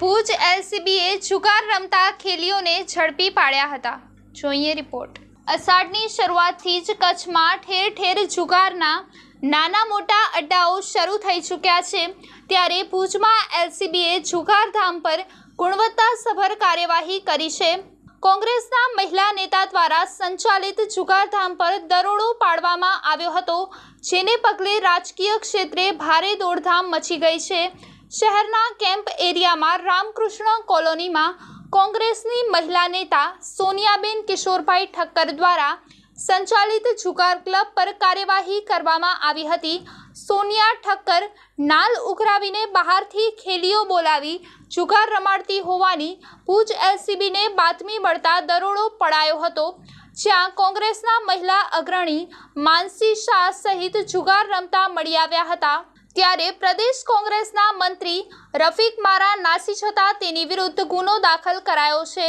ભુજ એલસીબીએ જુગાર રમતા ખેલીઓને ઝડપી પાડ્યા હતા જોઈએ રિપોર્ટ અષાઢની શરૂઆતથી જ કચ્છમાં ઠેર ઠેર જુગારના નાના મોટા અડ્ડાઓ શરૂ થઈ ચૂક્યા છે ત્યારે ભુજમાં એલસીબીએ જુગારધામ પર ગુણવત્તાસભર કાર્યવાહી કરી છે કોંગ્રેસના મહિલા નેતા દ્વારા સંચાલિત જુગારધામ પર દરોડો પાડવામાં આવ્યો હતો જેને પગલે રાજકીય ક્ષેત્રે ભારે દોડધામ મચી ગઈ છે શહેરના કેમ્પ એરિયામાં રામકૃષ્ણ કોલોનીમાં કોંગ્રેસની મહિલા નેતા સોનિયાબેન કિશોરભાઈ ઠક્કર દ્વારા સંચાલિત જુગાર ક્લબ પર કાર્યવાહી કરવામાં આવી હતી સોનિયા ઠક્કર નાલ ઉઘરાવીને બહારથી ખેલીઓ બોલાવી જુગાર રમાડતી હોવાની ભુજ એલસીબીને બાતમી મળતા દરોડો પડાયો હતો જ્યાં કોંગ્રેસના મહિલા અગ્રણી માનસી શાહ સહિત જુગાર રમતા મળી આવ્યા હતા ત્યારે પ્રદેશ કોંગ્રેસના મંત્રી રફીક મારા નાસી છતાં તેની વિરુદ્ધ ગુનો દાખલ કરાયો છે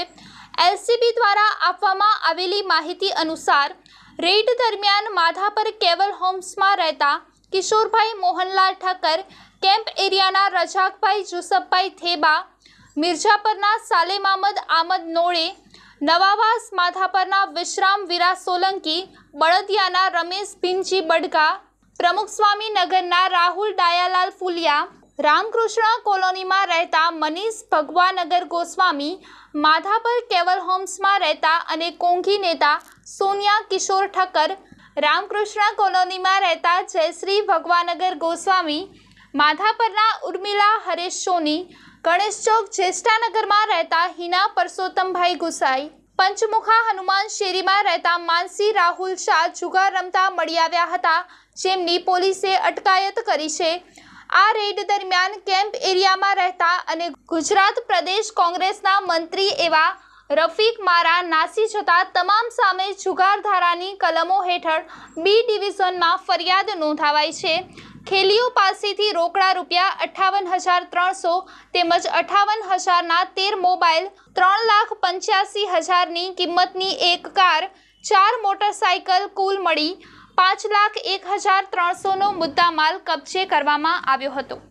એલસીબી દ્વારા આપવામાં આવેલી માહિતી અનુસાર રેડ દરમિયાન માધાપર કેવલ હોમ્સમાં રહેતા કિશોરભાઈ મોહનલાલ ઠક્કર કેમ્પ એરિયાના રજાકભાઈ જુસફભાઈ થેબા મિર્જાપરના સાલેમ આમદ આમદ નોળે નવાવાસ માથાપરના વિશ્રામ વિરા સોલંકી બળદિયાના રમેશ ભીમજી બડગા પ્રમુખ સ્વામી નગરના રાહુલ ડાયાલાલ ફુલિયા રામકૃષ્ણ કોલોનીમાં રહેતા મનીષ ભગવાનગર ગોસ્વામી માધાપર કેવલ હોમ્સમાં રહેતા અને કોંઘી નેતા સોનિયા કિશોર ઠક્કર રામકૃષ્ણ કોલોનીમાં રહેતા જયશ્રી ભગવાનગર ગોસ્વામી માધાપરના ઉર્મિલા હરેશ સોની ગણેશ ચોક જ્યેષ્ઠાનગરમાં રહેતા હિના પરસોત્તમભાઈ ગુસાઈ પંચમુખા હનુમાન શેરીમાં રહેતા માનસી રાહુલ શાહ જુગાર રમતા મળી આવ્યા હતા જેમની પોલીસે અટકાયત કરી છે આ રેડ દરમિયાન કેમ્પ એરિયામાં રહેતા અને ગુજરાત પ્રદેશ કોંગ્રેસના મંત્રી એવા રફીક મારા નાસી જતા તમામ સામે જુગાર ધારાની કલમો હેઠળ બી ડિવિઝનમાં ફરિયાદ નોંધાવાઈ છે ખેલીઓ પાસેથી રોકડા રૂપિયા અઠ્ઠાવન હજાર ત્રણસો તેમજ અઠ્ઠાવન હજારના તેર મોબાઈલ ત્રણ લાખ પંચ્યાસી હજારની કિંમતની એક કાર ચાર મોટરસાઇકલ કુલ મળી પાંચ લાખ એક હજાર ત્રણસોનો મુદ્દામાલ કબજે કરવામાં આવ્યો હતો